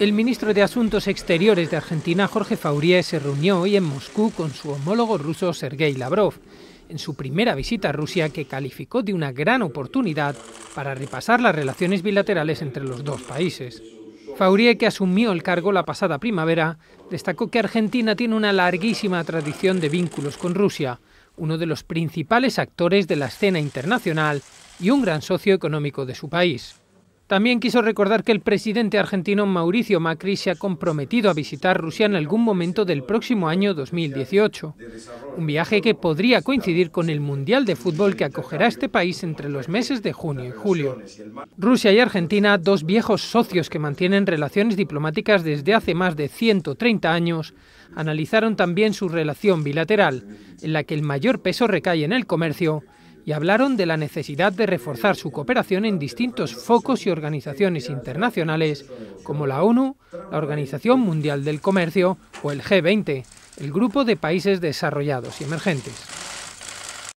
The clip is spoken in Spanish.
El ministro de Asuntos Exteriores de Argentina, Jorge Faurier, se reunió hoy en Moscú con su homólogo ruso Sergei Lavrov, en su primera visita a Rusia que calificó de una gran oportunidad para repasar las relaciones bilaterales entre los dos países. Faurier, que asumió el cargo la pasada primavera, destacó que Argentina tiene una larguísima tradición de vínculos con Rusia, uno de los principales actores de la escena internacional y un gran socio económico de su país. También quiso recordar que el presidente argentino Mauricio Macri se ha comprometido a visitar Rusia en algún momento del próximo año 2018, un viaje que podría coincidir con el Mundial de Fútbol que acogerá este país entre los meses de junio y julio. Rusia y Argentina, dos viejos socios que mantienen relaciones diplomáticas desde hace más de 130 años, analizaron también su relación bilateral, en la que el mayor peso recae en el comercio y hablaron de la necesidad de reforzar su cooperación en distintos focos y organizaciones internacionales como la ONU, la Organización Mundial del Comercio o el G20, el Grupo de Países Desarrollados y Emergentes.